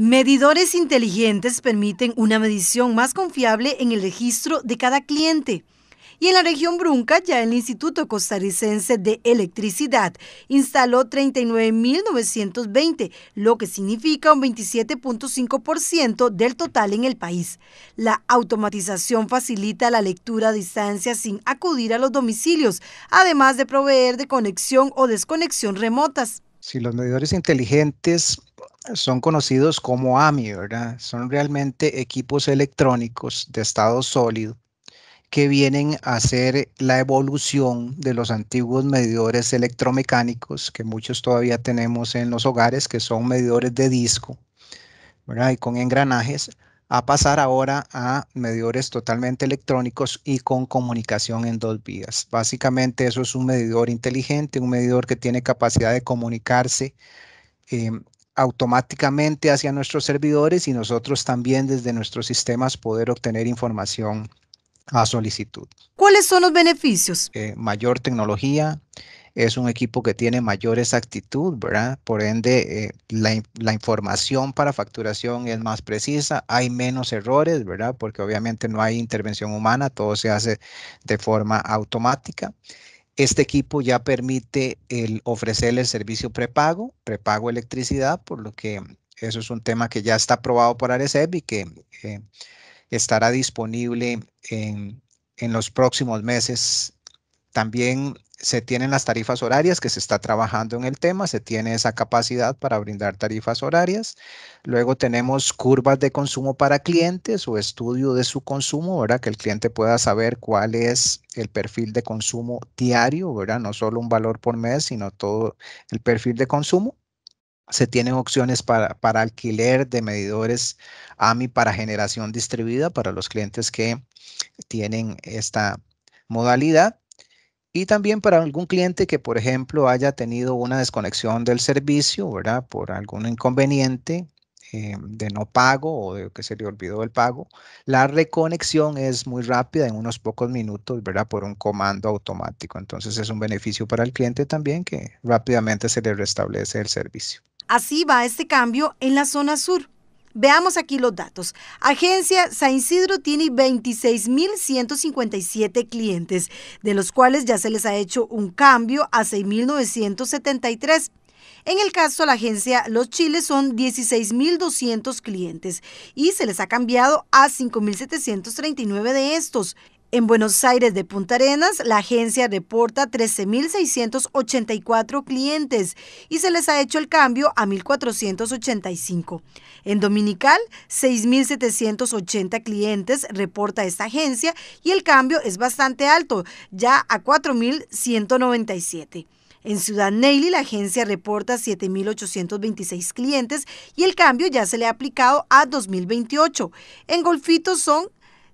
Medidores inteligentes permiten una medición más confiable en el registro de cada cliente. Y en la región Brunca, ya el Instituto Costarricense de Electricidad instaló 39.920, lo que significa un 27.5% del total en el país. La automatización facilita la lectura a distancia sin acudir a los domicilios, además de proveer de conexión o desconexión remotas. Si los medidores inteligentes son conocidos como AMI, ¿verdad? Son realmente equipos electrónicos de estado sólido que vienen a ser la evolución de los antiguos medidores electromecánicos que muchos todavía tenemos en los hogares, que son medidores de disco, ¿verdad? Y con engranajes, a pasar ahora a medidores totalmente electrónicos y con comunicación en dos vías. Básicamente eso es un medidor inteligente, un medidor que tiene capacidad de comunicarse em, automáticamente hacia nuestros servidores y nosotros también desde nuestros sistemas poder obtener información a solicitud. ¿Cuáles son los beneficios? Eh, mayor tecnología, es un equipo que tiene mayor exactitud, ¿verdad? Por ende, eh, la, la, información para facturación es más precisa, hay menos errores, ¿verdad? Porque obviamente no hay intervención humana, todo se hace de forma automática. Este equipo ya permite el ofrecerle el servicio prepago, prepago electricidad, por lo que eso es un tema que ya está aprobado por Areceb y que eh, estará disponible en, en los próximos meses. También se tienen las tarifas horarias que se está trabajando en el tema, se tiene esa capacidad para brindar tarifas horarias. Luego tenemos curvas de consumo para clientes o estudio de su consumo, Que el cliente pueda saber cuál es el perfil de consumo diario, No solo un valor por mes, sino todo el perfil de consumo. Se tienen opciones para, para alquiler de medidores AMI para generación distribuida para los clientes que tienen esta modalidad y también para algún cliente que, por ejemplo, haya tenido una desconexión del servicio, ¿verdad? Por algún inconveniente eh, de no pago o de que se le olvidó el pago, la reconexión es muy rápida en unos pocos minutos, ¿verdad? Por un comando automático. Entonces es un beneficio para el cliente también que rápidamente se le restablece el servicio. Así va este cambio en la zona sur. Veamos aquí los datos. Agencia San Isidro tiene 26.157 clientes, de los cuales ya se les ha hecho un cambio a 6.973. En el caso de la agencia Los Chiles son 16.200 clientes y se les ha cambiado a 5.739 de estos. En Buenos Aires de Punta Arenas, la agencia reporta 13.684 clientes y se les ha hecho el cambio a 1.485. En Dominical, 6.780 clientes reporta esta agencia y el cambio es bastante alto, ya a 4.197. En Ciudad Neily la agencia reporta 7.826 clientes y el cambio ya se le ha aplicado a 2028. En Golfito son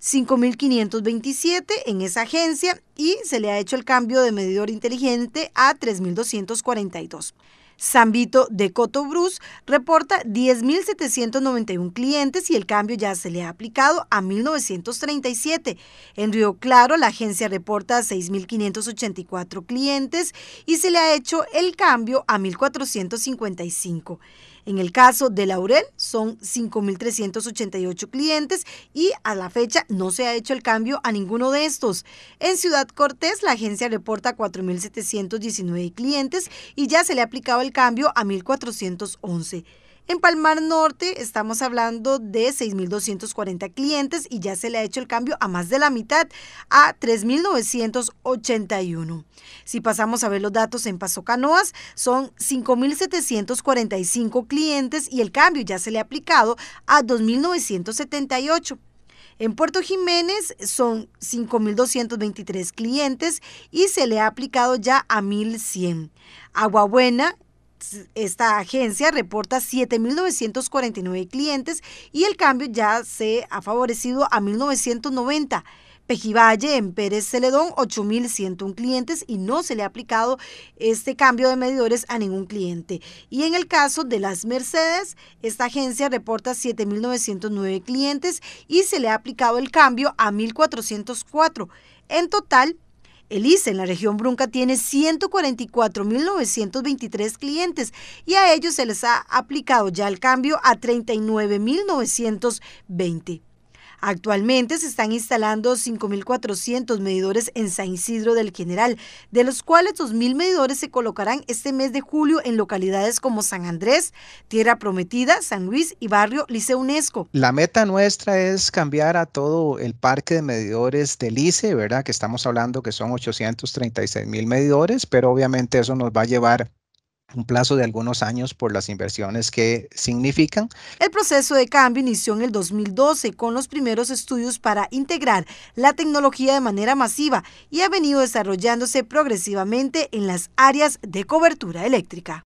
5.527 en esa agencia y se le ha hecho el cambio de medidor inteligente a 3.242. San de de Cotobrus reporta 10.791 clientes y el cambio ya se le ha aplicado a 1.937. En Río Claro, la agencia reporta 6.584 clientes y se le ha hecho el cambio a 1.455. En el caso de Laurel son 5.388 clientes y a la fecha no se ha hecho el cambio a ninguno de estos. En Ciudad Cortés la agencia reporta 4.719 clientes y ya se le ha aplicado el cambio a 1.411. En Palmar Norte estamos hablando de 6.240 clientes y ya se le ha hecho el cambio a más de la mitad, a 3.981. Si pasamos a ver los datos en Paso Canoas, son 5.745 clientes y el cambio ya se le ha aplicado a 2.978. En Puerto Jiménez son 5.223 clientes y se le ha aplicado ya a 1.100. Aguabuena esta agencia reporta 7.949 clientes y el cambio ya se ha favorecido a 1.990. Pejivalle en Pérez Celedón, 8.101 clientes y no se le ha aplicado este cambio de medidores a ningún cliente. Y en el caso de las Mercedes, esta agencia reporta 7.909 clientes y se le ha aplicado el cambio a 1.404. En total, el ICE en la región Brunca tiene 144.923 clientes y a ellos se les ha aplicado ya el cambio a 39.920. Actualmente se están instalando 5.400 medidores en San Isidro del General, de los cuales 2.000 medidores se colocarán este mes de julio en localidades como San Andrés, Tierra Prometida, San Luis y Barrio Lice UNESCO. La meta nuestra es cambiar a todo el parque de medidores de Lice, ¿verdad? Que estamos hablando que son 836,000 mil medidores, pero obviamente eso nos va a llevar un plazo de algunos años por las inversiones que significan. El proceso de cambio inició en el 2012 con los primeros estudios para integrar la tecnología de manera masiva y ha venido desarrollándose progresivamente en las áreas de cobertura eléctrica.